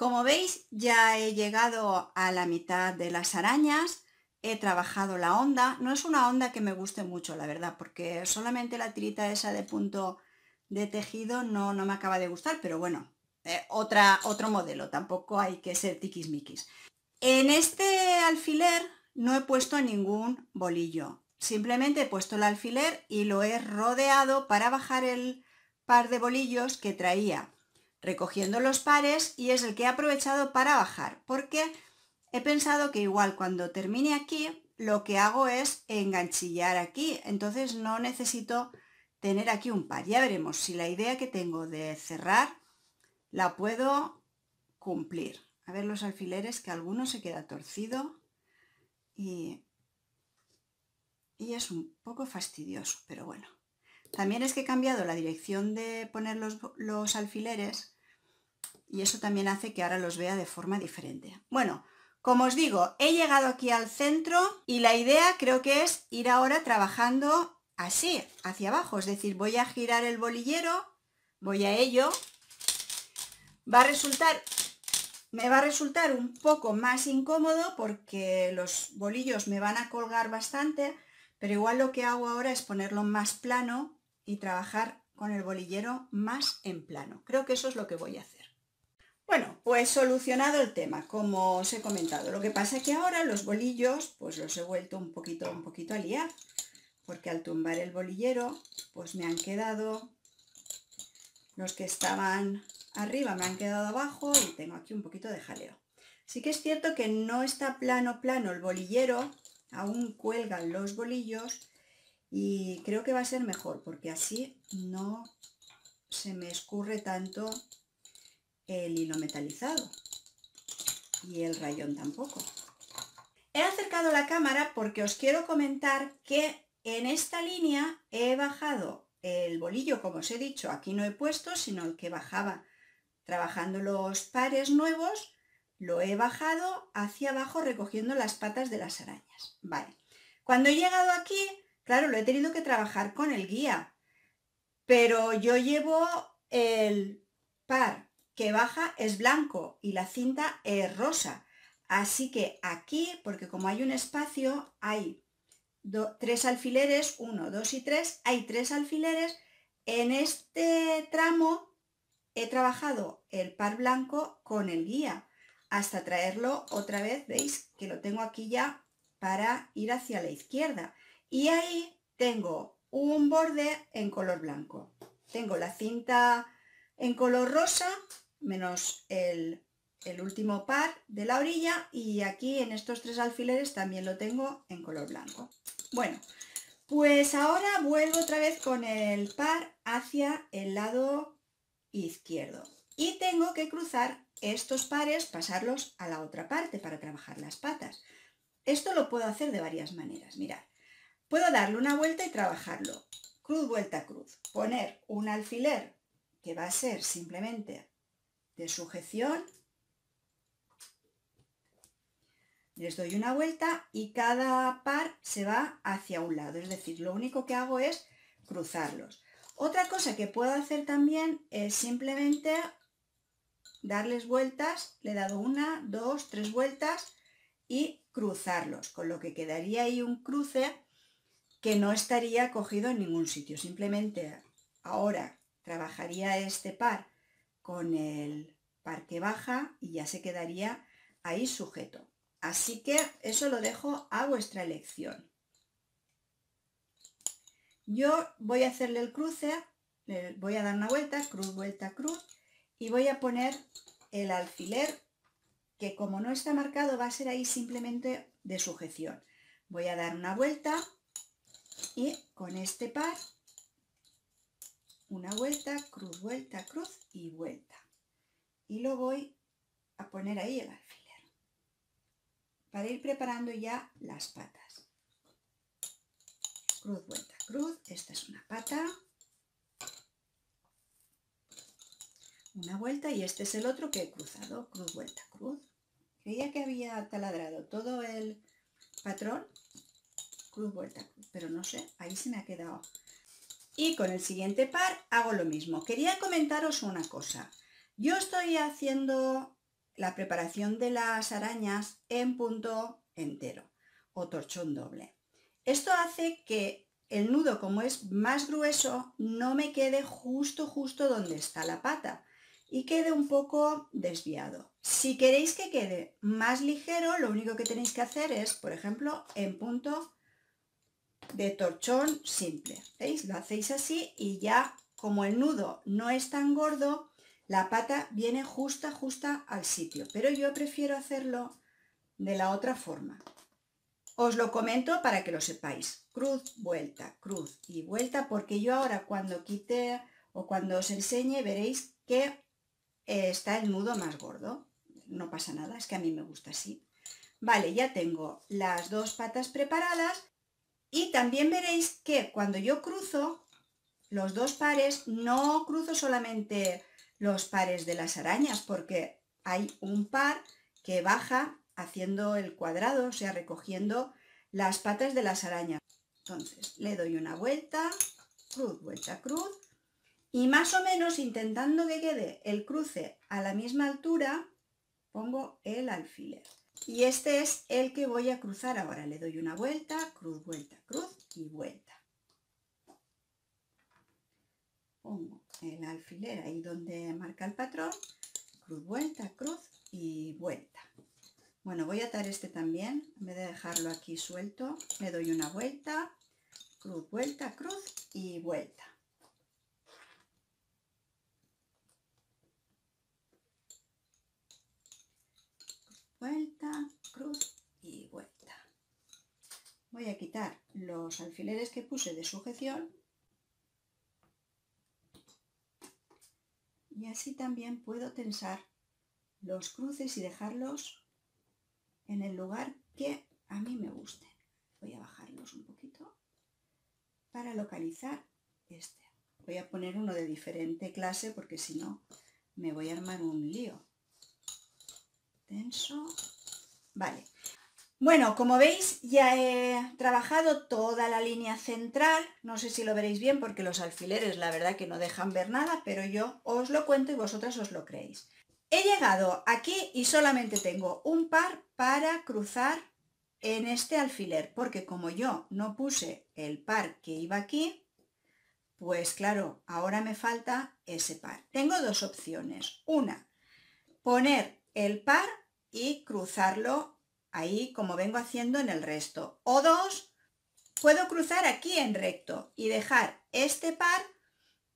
Como veis ya he llegado a la mitad de las arañas, he trabajado la onda, no es una onda que me guste mucho la verdad, porque solamente la tirita esa de punto de tejido no, no me acaba de gustar, pero bueno, eh, otra, otro modelo, tampoco hay que ser tiquismiquis. En este alfiler no he puesto ningún bolillo, simplemente he puesto el alfiler y lo he rodeado para bajar el par de bolillos que traía recogiendo los pares y es el que he aprovechado para bajar porque he pensado que igual cuando termine aquí lo que hago es enganchillar aquí entonces no necesito tener aquí un par ya veremos si la idea que tengo de cerrar la puedo cumplir a ver los alfileres que alguno se queda torcido y, y es un poco fastidioso pero bueno también es que he cambiado la dirección de poner los, alfileres y eso también hace que ahora los vea de forma diferente. Bueno, como os digo, he llegado aquí al centro y la idea creo que es ir ahora trabajando así, hacia abajo. Es decir, voy a girar el bolillero, voy a ello. Va a resultar, me va a resultar un poco más incómodo porque los bolillos me van a colgar bastante, pero igual lo que hago ahora es ponerlo más plano trabajar con el bolillero más en plano. Creo que eso es lo que voy a hacer. Bueno, pues solucionado el tema, como os he comentado. Lo que pasa que ahora los bolillos, pues los he vuelto un poquito, un poquito a liar, porque al tumbar el bolillero, pues me han quedado los que estaban arriba, me han quedado abajo y tengo aquí un poquito de jaleo. Sí que es cierto que no está plano plano el bolillero, aún cuelgan los bolillos, y creo que va a ser mejor porque así no se me escurre tanto el hilo metalizado y el rayón tampoco. He acercado la cámara porque os quiero comentar que en esta línea he bajado el bolillo, como os he dicho, aquí no he puesto, sino el que bajaba trabajando los pares nuevos, lo he bajado hacia abajo recogiendo las patas de las arañas. Vale, cuando he llegado aquí Claro, lo he tenido que trabajar con el guía, pero yo llevo el par que baja es blanco y la cinta es rosa. Así que aquí, porque como hay un espacio, hay tres alfileres, uno, dos y tres, hay tres alfileres. En este tramo he trabajado el par blanco con el guía hasta traerlo otra vez, veis que lo tengo aquí ya para ir hacia la izquierda y ahí tengo un borde en color blanco. Tengo la cinta en color rosa, menos el, último par de la orilla, y aquí en estos tres alfileres también lo tengo en color blanco. Bueno, pues ahora vuelvo otra vez con el par hacia el lado izquierdo. Y tengo que cruzar estos pares, pasarlos a la otra parte para trabajar las patas. Esto lo puedo hacer de varias maneras, mirad. Puedo darle una vuelta y trabajarlo. Cruz, vuelta, cruz. Poner un alfiler que va a ser simplemente de sujeción. Les doy una vuelta y cada par se va hacia un lado. Es decir, lo único que hago es cruzarlos. Otra cosa que puedo hacer también es simplemente darles vueltas. Le he dado una, dos, tres vueltas y cruzarlos. Con lo que quedaría ahí un cruce que no estaría cogido en ningún sitio. Simplemente ahora trabajaría este par con el par que baja y ya se quedaría ahí sujeto. Así que eso lo dejo a vuestra elección. Yo voy a hacerle el cruce, voy a dar una vuelta, cruz, vuelta, cruz, y voy a poner el alfiler, que como no está marcado va a ser ahí simplemente de sujeción. Voy a dar una vuelta, y con este par una vuelta, cruz, vuelta, cruz y vuelta y lo voy a poner ahí el alfiler para ir preparando ya las patas cruz, vuelta, cruz, esta es una pata una vuelta y este es el otro que he cruzado, cruz, vuelta, cruz creía que había taladrado todo el patrón cruz vuelta, pero no sé, ahí se me ha quedado. Y con el siguiente par hago lo mismo. Quería comentaros una cosa. Yo estoy haciendo la preparación de las arañas en punto entero o torchón doble. Esto hace que el nudo, como es más grueso, no me quede justo, justo donde está la pata y quede un poco desviado. Si queréis que quede más ligero, lo único que tenéis que hacer es, por ejemplo, en punto de torchón simple. ¿Veis? Lo hacéis así y ya como el nudo no es tan gordo, la pata viene justa, justa al sitio. Pero yo prefiero hacerlo de la otra forma. Os lo comento para que lo sepáis. Cruz, vuelta, cruz y vuelta, porque yo ahora cuando quite o cuando os enseñe veréis que eh, está el nudo más gordo. No pasa nada, es que a mí me gusta así. Vale, ya tengo las dos patas preparadas y también veréis que cuando yo cruzo los dos pares, no cruzo solamente los pares de las arañas, porque hay un par que baja haciendo el cuadrado, o sea, recogiendo las patas de las arañas. Entonces, le doy una vuelta, cruz, vuelta, cruz, y más o menos intentando que quede el cruce a la misma altura, pongo el alfiler. Y este es el que voy a cruzar ahora. Le doy una vuelta, cruz, vuelta, cruz y vuelta. Pongo el alfiler ahí donde marca el patrón, cruz, vuelta, cruz y vuelta. Bueno, voy a atar este también, en vez de dejarlo aquí suelto, le doy una vuelta, cruz, vuelta, cruz y vuelta. vuelta, cruz y vuelta. Voy a quitar los alfileres que puse de sujeción y así también puedo tensar los cruces y dejarlos en el lugar que a mí me guste. Voy a bajarlos un poquito para localizar este. Voy a poner uno de diferente clase porque si no me voy a armar un lío. Vale. Bueno, como veis, ya he trabajado toda la línea central. No sé si lo veréis bien porque los alfileres la verdad que no dejan ver nada, pero yo os lo cuento y vosotras os lo creéis. He llegado aquí y solamente tengo un par para cruzar en este alfiler, porque como yo no puse el par que iba aquí, pues claro, ahora me falta ese par. Tengo dos opciones. Una, poner el par y cruzarlo ahí como vengo haciendo en el resto. O dos, puedo cruzar aquí en recto y dejar este par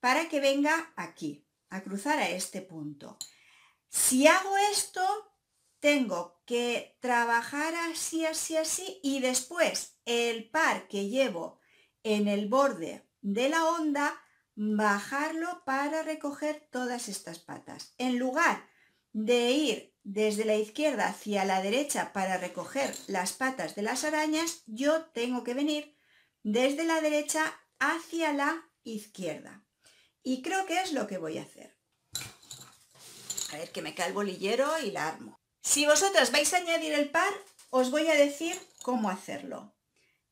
para que venga aquí, a cruzar a este punto. Si hago esto, tengo que trabajar así, así, así y después el par que llevo en el borde de la onda, bajarlo para recoger todas estas patas. En lugar de ir desde la izquierda hacia la derecha para recoger las patas de las arañas, yo tengo que venir desde la derecha hacia la izquierda. Y creo que es lo que voy a hacer. A ver que me cae el bolillero y la armo. Si vosotras vais a añadir el par, os voy a decir cómo hacerlo.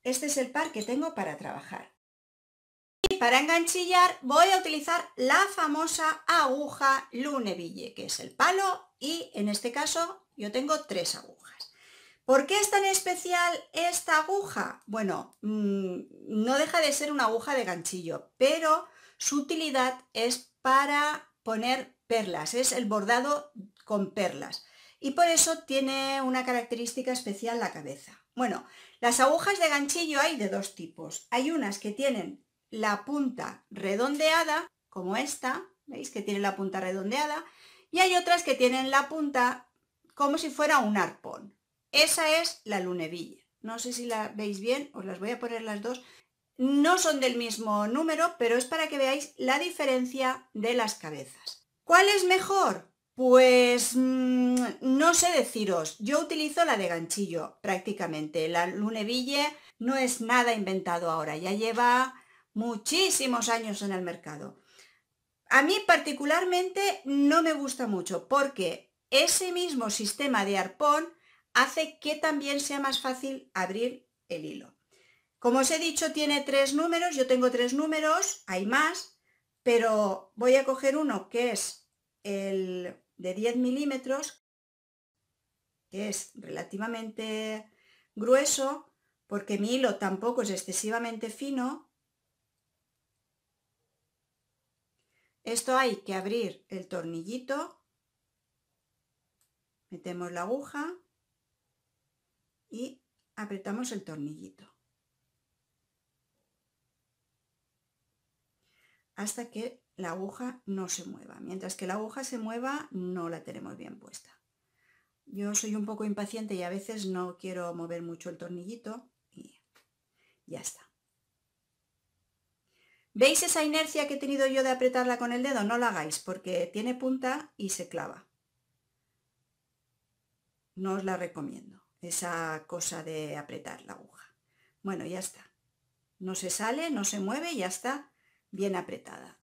Este es el par que tengo para trabajar para enganchillar voy a utilizar la famosa aguja Luneville, que es el palo y en este caso yo tengo tres agujas. ¿Por qué es tan especial esta aguja? Bueno, mm, no deja de ser una aguja de ganchillo, pero su utilidad es para poner perlas, es el bordado con perlas y por eso tiene una característica especial la cabeza. Bueno, las agujas de ganchillo hay de dos tipos. Hay unas que tienen la punta redondeada, como esta, ¿veis? Que tiene la punta redondeada, y hay otras que tienen la punta como si fuera un arpón. Esa es la luneville. No sé si la veis bien, os las voy a poner las dos. No son del mismo número, pero es para que veáis la diferencia de las cabezas. ¿Cuál es mejor? Pues mm, no sé deciros, yo utilizo la de ganchillo prácticamente. La luneville no es nada inventado ahora, ya lleva muchísimos años en el mercado. A mí particularmente no me gusta mucho porque ese mismo sistema de arpón hace que también sea más fácil abrir el hilo. Como os he dicho, tiene tres números, yo tengo tres números, hay más, pero voy a coger uno que es el de 10 milímetros, que es relativamente grueso, porque mi hilo tampoco es excesivamente fino, Esto hay que abrir el tornillito, metemos la aguja y apretamos el tornillito. hasta que la aguja no se mueva. Mientras que la aguja se mueva, no la tenemos bien puesta. Yo soy un poco impaciente y a veces no quiero mover mucho el tornillito y ya está. ¿Veis esa inercia que he tenido yo de apretarla con el dedo? No la hagáis porque tiene punta y se clava. No os la recomiendo, esa cosa de apretar la aguja. Bueno, ya está. No se sale, no se mueve, ya está bien apretada.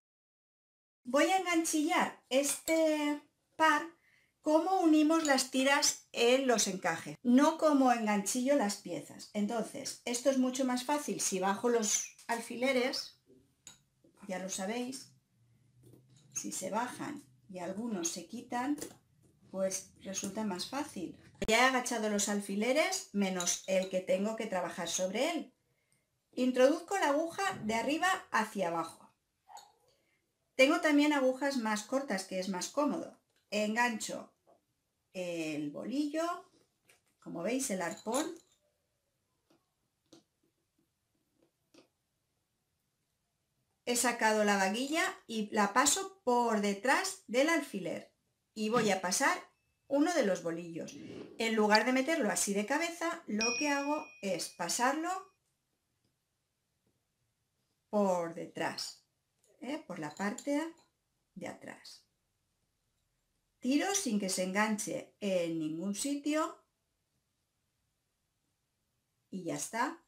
Voy a enganchillar este par como unimos las tiras en los encajes, no como enganchillo las piezas. Entonces, esto es mucho más fácil si bajo los alfileres ya lo sabéis, si se bajan y algunos se quitan, pues resulta más fácil. Ya he agachado los alfileres, menos el que tengo que trabajar sobre él. Introduzco la aguja de arriba hacia abajo. Tengo también agujas más cortas, que es más cómodo. Engancho el bolillo, como veis el arpón, he sacado la vaguilla y la paso por detrás del alfiler y voy a pasar uno de los bolillos. En lugar de meterlo así de cabeza, lo que hago es pasarlo por detrás, ¿eh? por la parte de atrás. Tiro sin que se enganche en ningún sitio y ya está.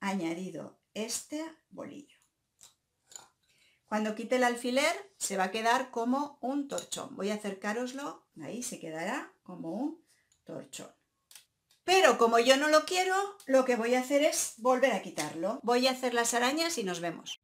Añadido este bolillo. Cuando quite el alfiler se va a quedar como un torchón. Voy a acercaroslo, ahí se quedará como un torchón. Pero como yo no lo quiero, lo que voy a hacer es volver a quitarlo. Voy a hacer las arañas y nos vemos.